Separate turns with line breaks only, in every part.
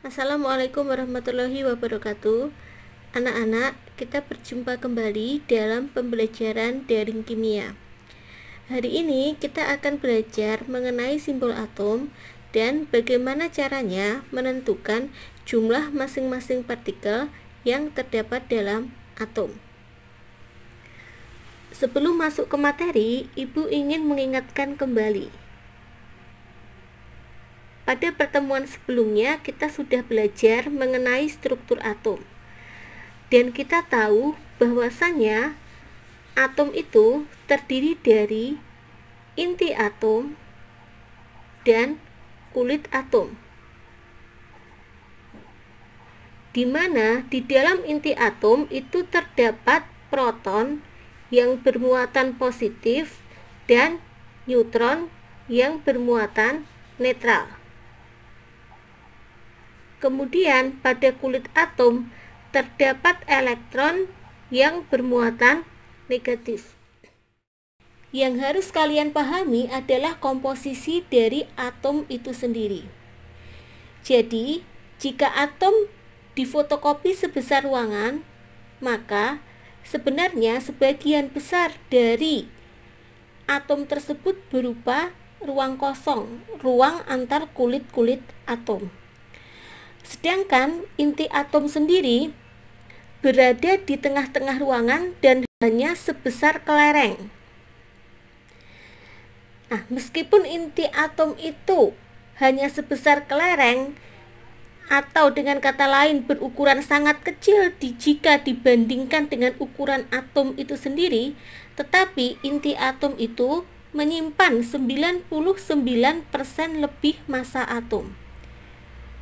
Assalamualaikum warahmatullahi wabarakatuh. Anak-anak, kita berjumpa kembali dalam pembelajaran daring kimia. Hari ini kita akan belajar mengenai simbol atom dan bagaimana caranya menentukan jumlah masing-masing partikel yang terdapat dalam atom. Sebelum masuk ke materi, Ibu ingin mengingatkan kembali pada pertemuan sebelumnya kita sudah belajar mengenai struktur atom. Dan kita tahu bahwasanya atom itu terdiri dari inti atom dan kulit atom. Di mana di dalam inti atom itu terdapat proton yang bermuatan positif dan neutron yang bermuatan netral. Kemudian pada kulit atom terdapat elektron yang bermuatan negatif. Yang harus kalian pahami adalah komposisi dari atom itu sendiri. Jadi, jika atom difotokopi sebesar ruangan, maka sebenarnya sebagian besar dari atom tersebut berupa ruang kosong, ruang antar kulit-kulit atom. Sedangkan inti atom sendiri berada di tengah-tengah ruangan dan hanya sebesar kelereng. Nah, meskipun inti atom itu hanya sebesar kelereng atau dengan kata lain berukuran sangat kecil jika dibandingkan dengan ukuran atom itu sendiri, tetapi inti atom itu menyimpan 99% lebih massa atom.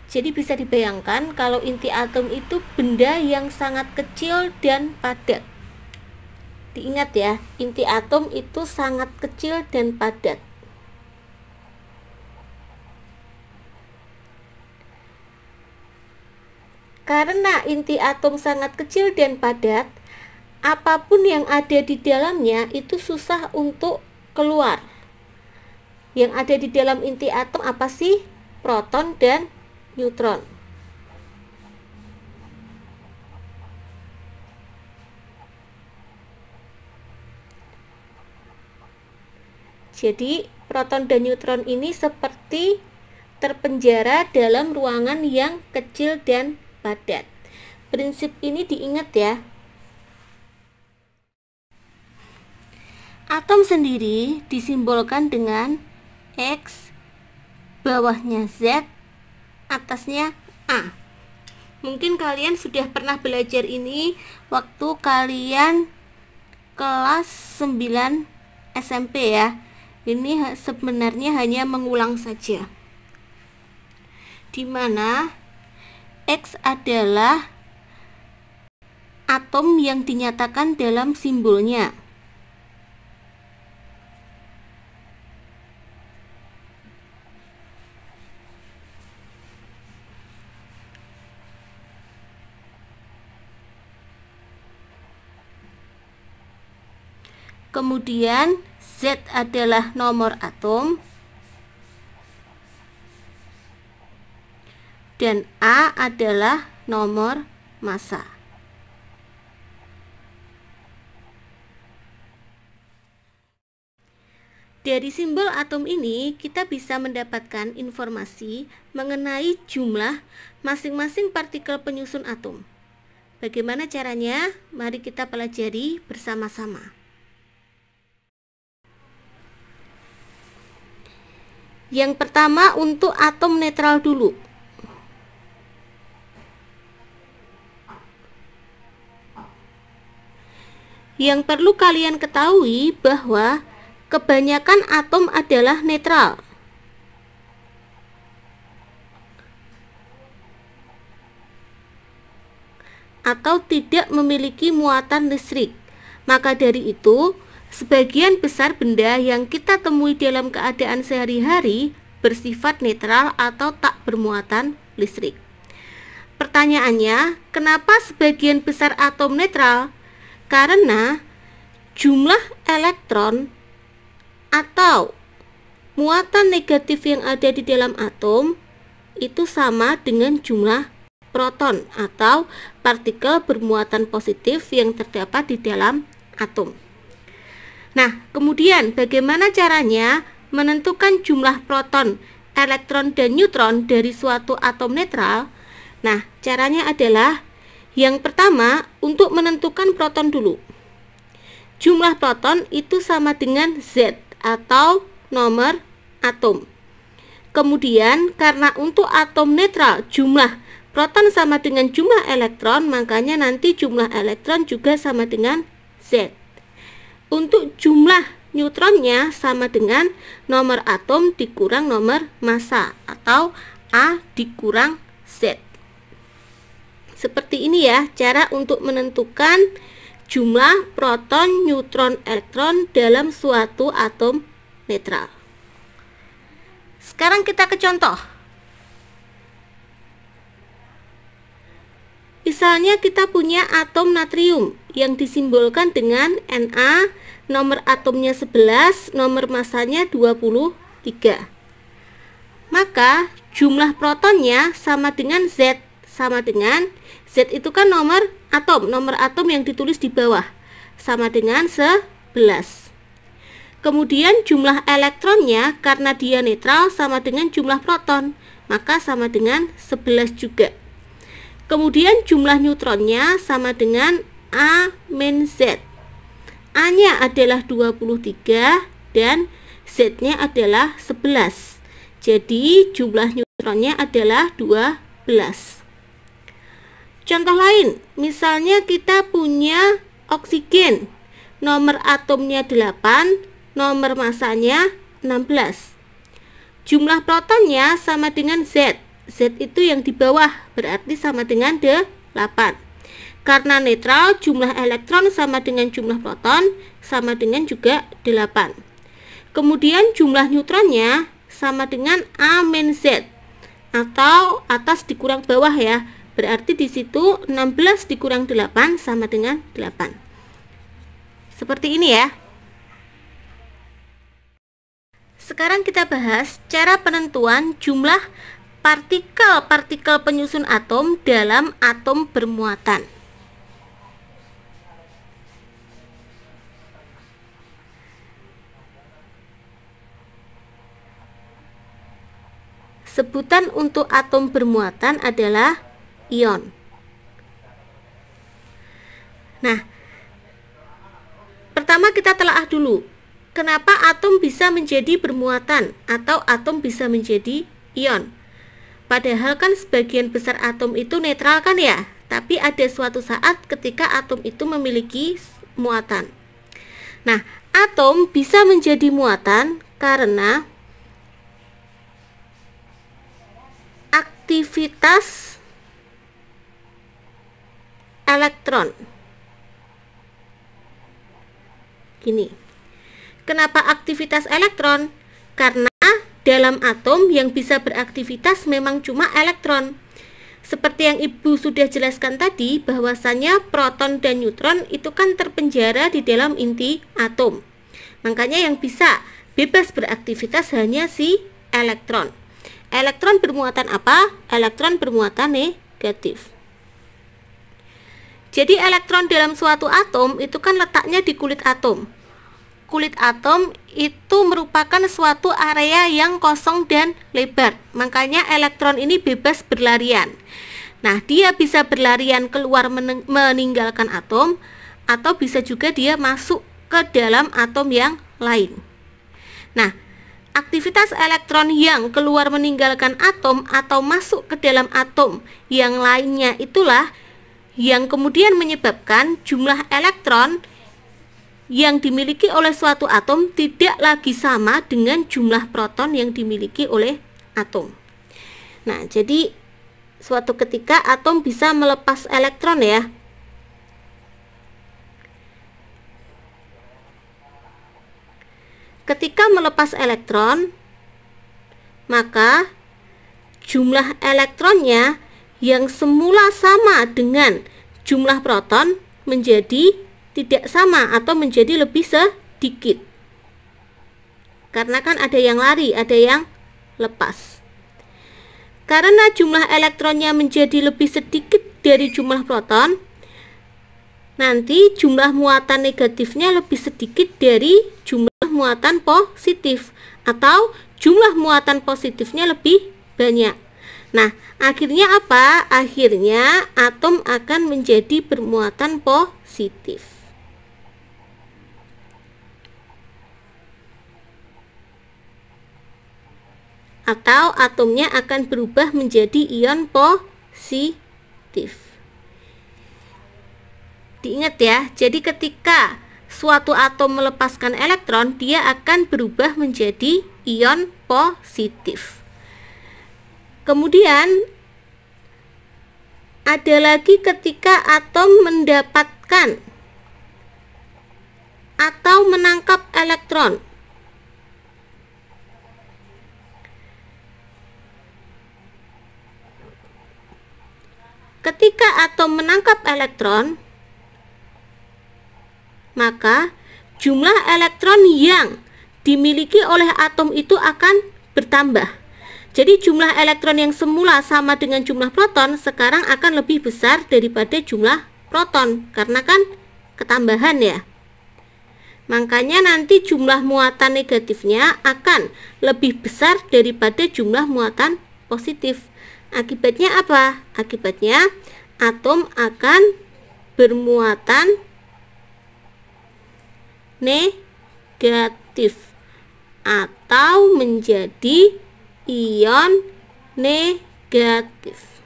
Jadi bisa dibayangkan kalau inti atom itu benda yang sangat kecil dan padat. Diingat ya, inti atom itu sangat kecil dan padat. Karena inti atom sangat kecil dan padat, apapun yang ada di dalamnya itu susah untuk keluar. Yang ada di dalam inti atom apa sih? Proton dan neutron Jadi, proton dan neutron ini seperti terpenjara dalam ruangan yang kecil dan padat. Prinsip ini diingat ya. Atom sendiri disimbolkan dengan X, bawahnya Z, atasnya A mungkin kalian sudah pernah belajar ini waktu kalian kelas 9 SMP ya ini sebenarnya hanya mengulang saja dimana X adalah atom yang dinyatakan dalam simbolnya kemudian Z adalah nomor atom dan A adalah nomor massa. Dari simbol atom ini, kita bisa mendapatkan informasi mengenai jumlah masing-masing partikel penyusun atom. Bagaimana caranya? Mari kita pelajari bersama-sama. Yang pertama untuk atom netral dulu. Yang perlu kalian ketahui bahwa kebanyakan atom adalah netral. atau tidak memiliki muatan listrik. Maka dari itu, Sebagian besar benda yang kita temui dalam keadaan sehari-hari bersifat netral atau tak bermuatan listrik. Pertanyaannya, kenapa sebagian besar atom netral? Karena jumlah elektron atau muatan negatif yang ada di dalam atom itu sama dengan jumlah proton atau partikel bermuatan positif yang terdapat di dalam atom. Nah, kemudian bagaimana caranya menentukan jumlah proton, elektron, dan neutron dari suatu atom netral? Nah, caranya adalah yang pertama untuk menentukan proton dulu. Jumlah proton itu sama dengan Z atau nomor atom. Kemudian karena untuk atom netral jumlah proton sama dengan jumlah elektron, makanya nanti jumlah elektron juga sama dengan Z untuk jumlah neutronnya sama dengan nomor atom dikurang nomor massa atau A dikurang Z. Seperti ini ya cara untuk menentukan jumlah proton, neutron, elektron dalam suatu atom netral. Sekarang kita ke contoh. Misalnya kita punya atom natrium yang disimbolkan dengan Na, nomor atomnya 11, nomor masanya 23. Maka jumlah protonnya sama dengan Z, sama dengan Z itu kan nomor atom, nomor atom yang ditulis di bawah, sama dengan 11. Kemudian jumlah elektronnya karena dia netral sama dengan jumlah proton, maka sama dengan 11 juga. Kemudian jumlah neutronnya sama dengan A min Z. A-nya adalah 23 dan Z-nya adalah 11. Jadi jumlah neutronnya adalah 12. Contoh lain, misalnya kita punya oksigen. Nomor atomnya 8, nomor masanya 16. Jumlah protonnya sama dengan Z Z itu yang di bawah berarti sama dengan D8 karena netral jumlah elektron sama dengan jumlah proton sama dengan juga 8 kemudian jumlah neutronnya sama dengan A min Z atau atas dikurang bawah ya berarti di situ 16 dikurang 8 sama dengan 8 seperti ini ya sekarang kita bahas cara penentuan jumlah partikel-partikel penyusun atom dalam atom bermuatan. Sebutan untuk atom bermuatan adalah ion. Nah, pertama kita telah dulu kenapa atom bisa menjadi bermuatan atau atom bisa menjadi ion. Padahal kan sebagian besar atom itu netral kan ya? Tapi ada suatu saat ketika atom itu memiliki muatan. Nah, atom bisa menjadi muatan karena aktivitas elektron. Gini. Kenapa aktivitas elektron? Karena dalam atom yang bisa beraktivitas memang cuma elektron. Seperti yang Ibu sudah jelaskan tadi, bahwasannya proton dan neutron itu kan terpenjara di dalam inti atom. Makanya yang bisa bebas beraktivitas hanya si elektron. Elektron bermuatan apa? Elektron bermuatan negatif. Jadi elektron dalam suatu atom itu kan letaknya di kulit atom kulit atom itu merupakan suatu area yang kosong dan lebar. Makanya elektron ini bebas berlarian. Nah, dia bisa berlarian keluar meninggalkan atom atau bisa juga dia masuk ke dalam atom yang lain. Nah, aktivitas elektron yang keluar meninggalkan atom atau masuk ke dalam atom yang lainnya itulah yang kemudian menyebabkan jumlah elektron yang dimiliki oleh suatu atom tidak lagi sama dengan jumlah proton yang dimiliki oleh atom. Nah, jadi suatu ketika atom bisa melepas elektron ya. Ketika melepas elektron, maka jumlah elektronnya yang semula sama dengan jumlah proton menjadi tidak sama atau menjadi lebih sedikit. Karena kan ada yang lari, ada yang lepas. Karena jumlah elektronnya menjadi lebih sedikit dari jumlah proton, nanti jumlah muatan negatifnya lebih sedikit dari jumlah muatan positif atau jumlah muatan positifnya lebih banyak. Nah, akhirnya apa? Akhirnya atom akan menjadi bermuatan positif. atau atomnya akan berubah menjadi ion positif. Diingat ya, jadi ketika suatu atom melepaskan elektron, dia akan berubah menjadi ion positif. Kemudian ada lagi ketika atom mendapatkan atau menangkap elektron ketika atom menangkap elektron, maka jumlah elektron yang dimiliki oleh atom itu akan bertambah. Jadi jumlah elektron yang semula sama dengan jumlah proton sekarang akan lebih besar daripada jumlah proton karena kan ketambahan ya. Makanya nanti jumlah muatan negatifnya akan lebih besar daripada jumlah muatan positif. Akibatnya apa? Akibatnya atom akan bermuatan negatif atau menjadi ion negatif.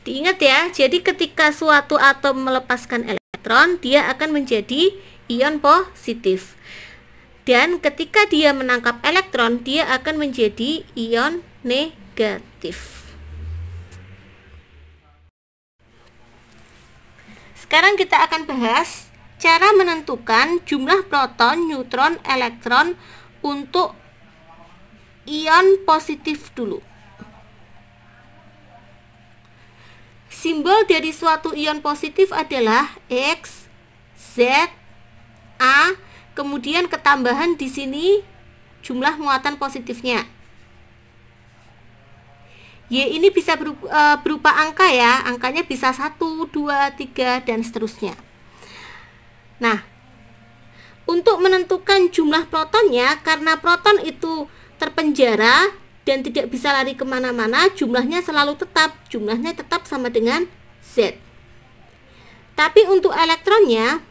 Diingat ya, jadi ketika suatu atom melepaskan elektron, dia akan menjadi ion positif. Dan ketika dia menangkap elektron, dia akan menjadi ion negatif. Sekarang kita akan bahas cara menentukan jumlah proton, neutron, elektron untuk ion positif dulu. Simbol dari suatu ion positif adalah X, Z, A, kemudian ketambahan di sini jumlah muatan positifnya Y ini bisa berupa, uh, eh, berupa angka ya, angkanya bisa 1, 2, 3, dan seterusnya. Nah, untuk menentukan jumlah protonnya, karena proton itu terpenjara dan tidak bisa lari kemana-mana, jumlahnya selalu tetap, jumlahnya tetap sama dengan Z. Tapi untuk elektronnya,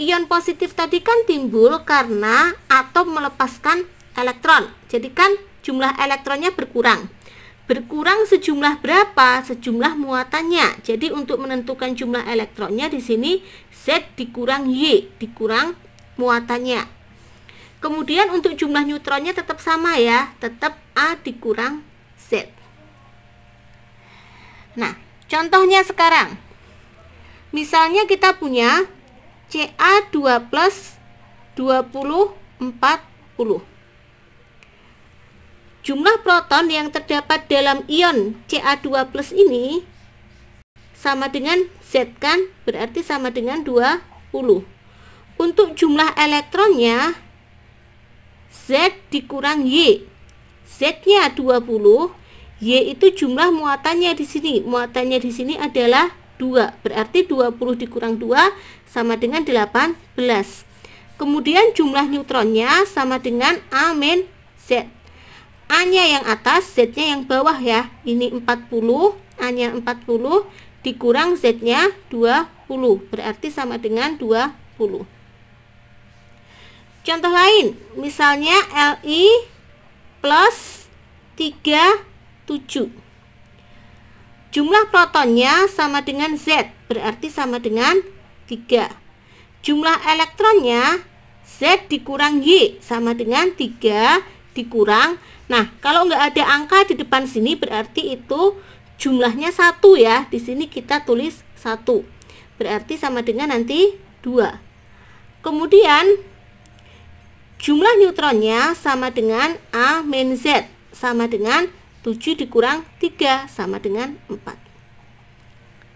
ion positif tadi kan timbul karena atom melepaskan elektron, jadi kan jumlah elektronnya berkurang berkurang sejumlah berapa sejumlah muatannya. Jadi untuk menentukan jumlah elektronnya di sini Z dikurang Y dikurang muatannya. Kemudian untuk jumlah neutronnya tetap sama ya, tetap A dikurang Z. Nah, contohnya sekarang. Misalnya kita punya CA2 plus puluh Jumlah proton yang terdapat dalam ion Ca2 plus ini sama dengan Z kan berarti sama dengan 20 untuk jumlah elektronnya Z dikurang Y Z nya 20 Y itu jumlah muatannya di sini muatannya di sini adalah 2 berarti 20 dikurang 2 sama dengan 18 kemudian jumlah neutronnya sama dengan A min Z A-nya yang atas, Z-nya yang bawah ya. Ini 40, A-nya 40 dikurang Z-nya 20. Berarti sama dengan 20. Contoh lain, misalnya LI plus 37. Jumlah protonnya sama dengan Z, berarti sama dengan 3. Jumlah elektronnya Z dikurang Y sama dengan 3 dikurang. Nah, kalau nggak ada angka di depan sini berarti itu jumlahnya satu ya. Di sini kita tulis satu. Berarti sama dengan nanti dua. Kemudian jumlah neutronnya sama dengan A min Z sama dengan tujuh dikurang tiga sama dengan empat.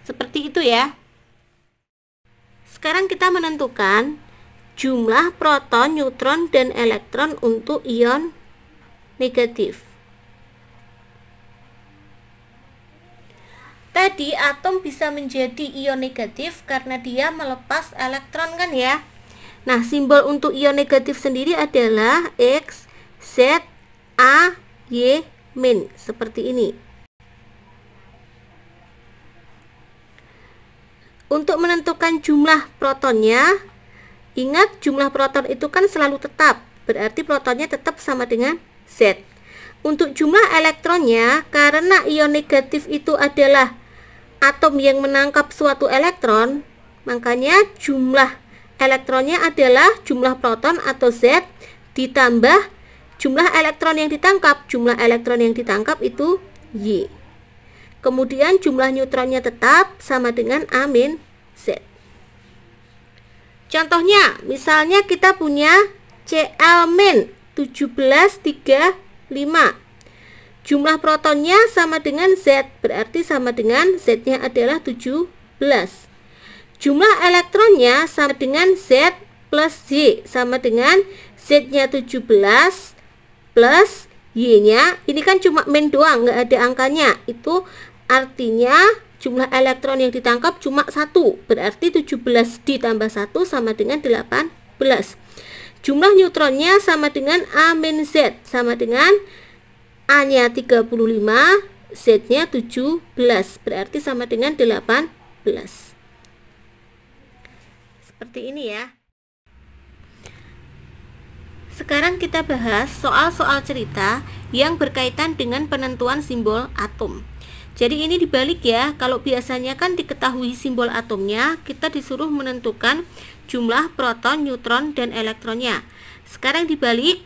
Seperti itu ya. Sekarang kita menentukan jumlah proton, neutron, dan elektron untuk ion negatif. Tadi atom bisa menjadi ion negatif karena dia melepas elektron kan ya. Nah, simbol untuk ion negatif sendiri adalah X, Z, A, Y, min seperti ini. Untuk menentukan jumlah protonnya, ingat jumlah proton itu kan selalu tetap, berarti protonnya tetap sama dengan Z. Untuk jumlah elektronnya, karena ion negatif itu adalah atom yang menangkap suatu elektron, makanya jumlah elektronnya adalah jumlah proton atau Z ditambah jumlah elektron yang ditangkap. Jumlah elektron yang ditangkap itu Y. Kemudian jumlah neutronnya tetap sama dengan A min Z. Contohnya, misalnya kita punya Cl min 1735. Jumlah protonnya sama dengan Z, berarti sama dengan Z-nya adalah 17. Jumlah elektronnya sama dengan Z plus Y, sama dengan Z-nya 17 plus Y-nya. Ini kan cuma main doang, nggak ada angkanya. Itu artinya jumlah elektron yang ditangkap cuma satu berarti 17 ditambah 1 sama dengan 18 Jumlah neutronnya sama dengan A min Z sama dengan A-nya 35, Z-nya 17, berarti sama dengan 18. Seperti ini ya. Sekarang kita bahas soal-soal cerita yang berkaitan dengan penentuan simbol atom. Jadi ini dibalik ya, kalau biasanya kan diketahui simbol atomnya, kita disuruh menentukan jumlah proton, neutron, dan elektronnya. Sekarang dibalik,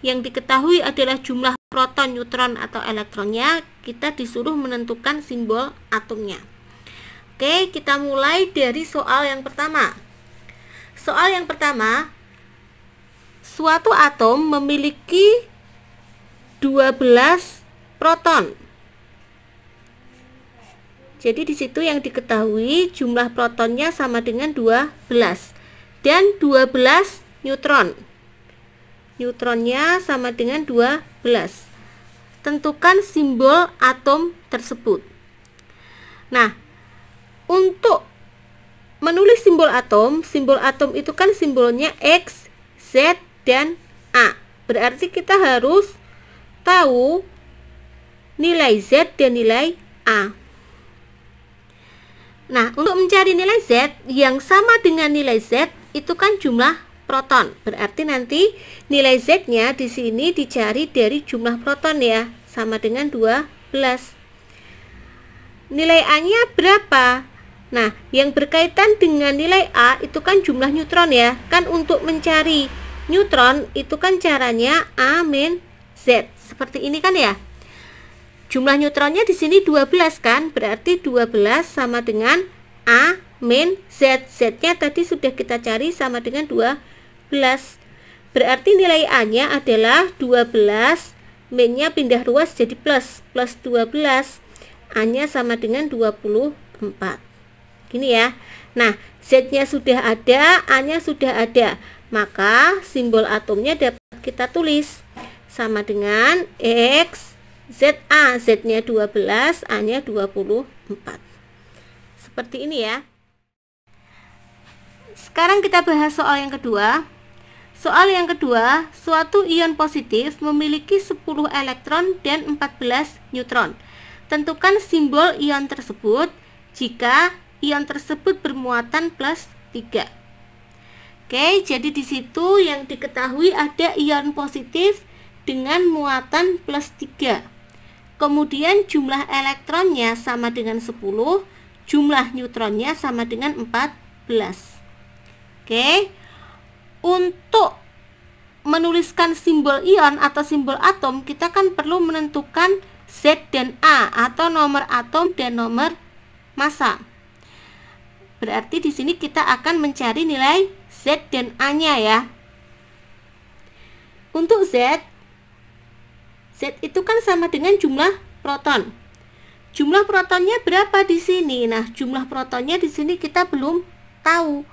yang diketahui adalah jumlah proton, neutron, atau elektronnya, kita disuruh menentukan simbol atomnya. Oke, kita mulai dari soal yang pertama. Soal yang pertama, suatu atom memiliki 12 proton, jadi di situ yang diketahui jumlah protonnya sama dengan 12 dan 12 neutron. Neutronnya sama dengan 12. Tentukan simbol atom tersebut. Nah, untuk menulis simbol atom, simbol atom itu kan simbolnya X, Z, dan A. Berarti kita harus tahu nilai Z dan nilai A. Nah, untuk mencari nilai Z yang sama dengan nilai Z itu kan jumlah proton. Berarti nanti nilai Z-nya di sini dicari dari jumlah proton ya, sama dengan 12. Nilai A-nya berapa? Nah, yang berkaitan dengan nilai A itu kan jumlah neutron ya. Kan untuk mencari neutron itu kan caranya A min Z. Seperti ini kan ya. Jumlah neutronnya di sini 12 kan? Berarti 12 sama dengan A min Z. Z-nya tadi sudah kita cari sama dengan 12. Berarti nilai A-nya adalah 12. Min-nya pindah ruas jadi plus. Plus 12. A-nya sama dengan 24. Gini ya. Nah, Z-nya sudah ada, A-nya sudah ada. Maka simbol atomnya dapat kita tulis sama dengan X ZA, Z-nya 12, A-nya 24. Seperti ini ya. Sekarang kita bahas soal yang kedua. Soal yang kedua, suatu ion positif memiliki 10 elektron dan 14 neutron. Tentukan simbol ion tersebut jika ion tersebut bermuatan plus 3. Oke, jadi di situ yang diketahui ada ion positif dengan muatan plus 3. Kemudian jumlah elektronnya sama dengan 10, jumlah neutronnya sama dengan 14. Oke. Untuk menuliskan simbol ion atau simbol atom, kita kan perlu menentukan Z dan A atau nomor atom dan nomor massa. Berarti di sini kita akan mencari nilai Z dan A-nya ya. Untuk Z, Z itu kan sama dengan jumlah proton. Jumlah protonnya berapa di sini? Nah, jumlah protonnya di sini kita belum tahu.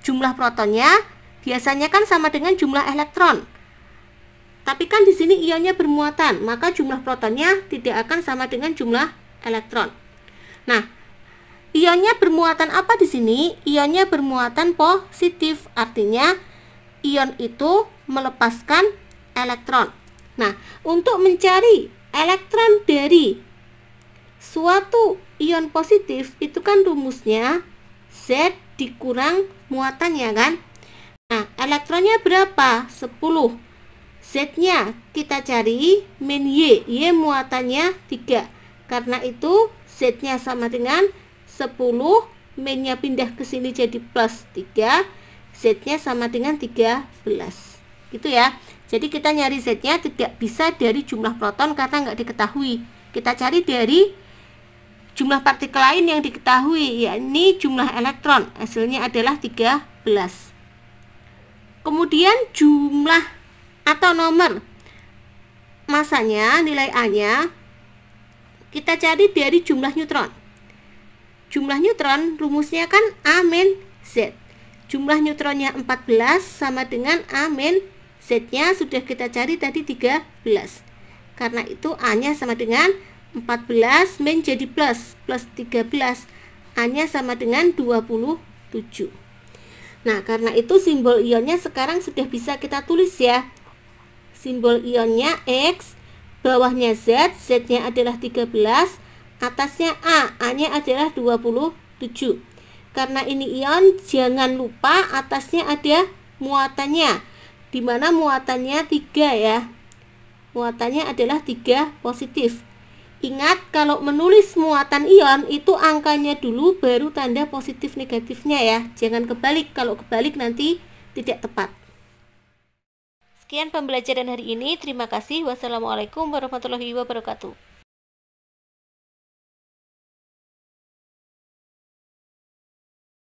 Jumlah protonnya biasanya kan sama dengan jumlah elektron. Tapi kan di sini ionnya bermuatan, maka jumlah protonnya tidak akan sama dengan jumlah elektron. Nah, ionnya bermuatan apa di sini? Ionnya bermuatan positif, artinya ion itu melepaskan elektron. Nah, untuk mencari elektron dari suatu ion positif itu kan rumusnya Z dikurang muatannya kan? Nah, elektronnya berapa? 10. Z-nya kita cari min Y. Y muatannya 3. Karena itu Z-nya sama dengan 10. Min-nya pindah ke sini jadi plus 3. Z-nya sama dengan 13. Gitu ya. Jadi kita nyari Z-nya tidak bisa dari jumlah proton karena nggak diketahui. Kita cari dari jumlah partikel lain yang diketahui, yakni jumlah elektron. Hasilnya adalah 13. Kemudian jumlah atau nomor masanya, nilai A-nya, kita cari dari jumlah neutron. Jumlah neutron rumusnya kan A men Z. Jumlah neutronnya 14 sama dengan A z Z-nya sudah kita cari tadi 13. Karena itu A-nya sama dengan 14 menjadi plus, plus 13. A-nya sama dengan 27. Nah, karena itu simbol ionnya sekarang sudah bisa kita tulis ya. Simbol ionnya X, bawahnya Z, Z-nya adalah 13, atasnya A, A-nya adalah 27. Karena ini ion, jangan lupa atasnya ada muatannya di mana muatannya tiga ya muatannya adalah tiga positif Ingat kalau menulis muatan ion itu angkanya dulu baru tanda positif negatifnya ya Jangan kebalik, kalau kebalik nanti tidak tepat Sekian pembelajaran hari ini, terima kasih Wassalamualaikum warahmatullahi wabarakatuh